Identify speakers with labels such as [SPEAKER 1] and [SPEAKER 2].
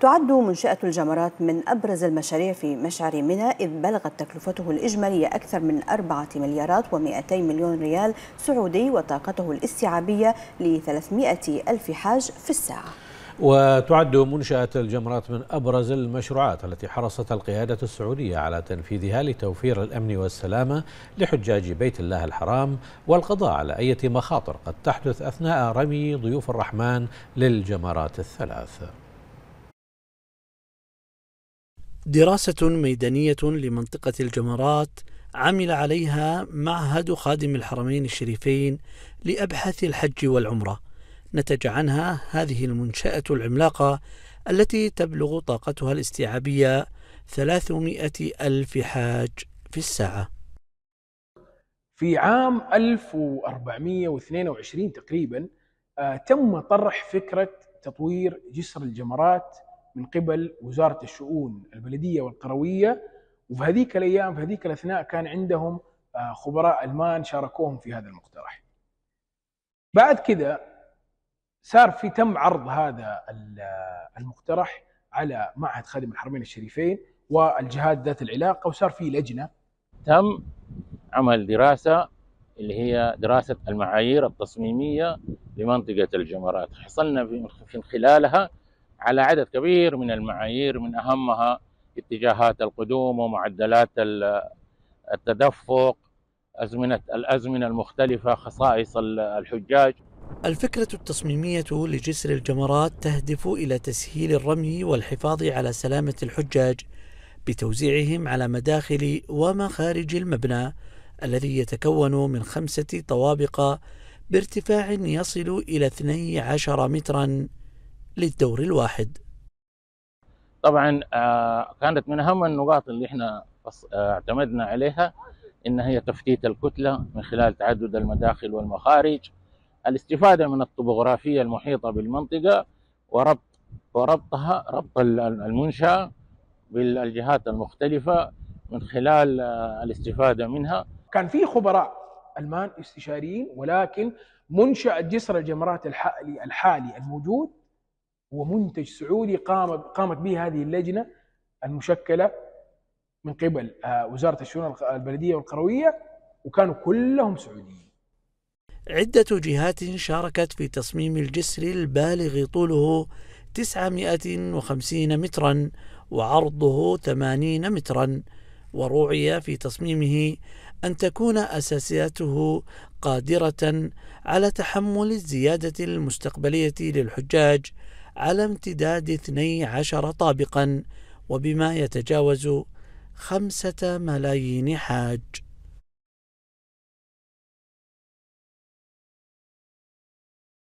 [SPEAKER 1] تعد منشأة الجمرات من أبرز المشاريع في مشعر منى إذ بلغت تكلفته الإجمالية أكثر من 4 مليارات و200 مليون ريال سعودي وطاقته الاستيعابية ل 300 ألف حاج في الساعة
[SPEAKER 2] وتعد منشأة الجمرات من أبرز المشروعات التي حرصت القيادة السعودية على تنفيذها لتوفير الأمن والسلامة لحجاج بيت الله الحرام والقضاء على أي مخاطر قد تحدث أثناء رمي ضيوف الرحمن للجمرات الثلاث
[SPEAKER 3] دراسة ميدانية لمنطقة الجمرات عمل عليها معهد خادم الحرمين الشريفين لأبحاث الحج والعمرة نتج عنها هذه المنشأة العملاقة التي تبلغ طاقتها الاستيعابية 300 ألف حاج في الساعة
[SPEAKER 1] في عام 1422 تقريبا آه، تم طرح فكرة تطوير جسر الجمرات من قبل وزاره الشؤون البلديه والقرويه وفي هذيك الايام في هذيك الاثناء كان عندهم آه، خبراء المان شاركوهم في هذا المقترح. بعد كذا صار في تم عرض هذا آه، المقترح على معهد خادم الحرمين الشريفين والجهات ذات العلاقه وصار في لجنه
[SPEAKER 2] تم عمل دراسه اللي هي دراسه المعايير التصميميه لمنطقه الجمرات، حصلنا من خلالها على عدد كبير من المعايير من أهمها اتجاهات القدوم ومعدلات التدفق أزمنة الأزمنة المختلفة خصائص الحجاج
[SPEAKER 3] الفكرة التصميمية لجسر الجمرات تهدف إلى تسهيل الرمي والحفاظ على سلامة الحجاج بتوزيعهم على مداخل ومخارج المبنى الذي يتكون من خمسة طوابق بارتفاع يصل إلى 12 متراً للدور الواحد
[SPEAKER 2] طبعا آه، كانت من اهم النقاط اللي احنا آه، اعتمدنا عليها ان هي تفتيت الكتله من خلال تعدد المداخل والمخارج الاستفاده من الطبوغرافيه المحيطه بالمنطقه وربط وربطها ربط المنشاه بالجهات المختلفه من خلال آه، الاستفاده منها
[SPEAKER 1] كان في خبراء المان استشاريين ولكن منشا جسر الجمرات الحالي الموجود ومنتج سعودي قام قامت به هذه اللجنه المشكله من قبل آه، وزاره الشؤون البلديه والقرويه وكانوا كلهم سعوديين. عدة جهات
[SPEAKER 3] شاركت في تصميم الجسر البالغ طوله 950 مترا وعرضه 80 مترا وروعي في تصميمه أن تكون أساسياته قادرة على تحمل الزيادة المستقبلية للحجاج على امتداد 12 طابقا وبما يتجاوز خمسة ملايين
[SPEAKER 1] حاج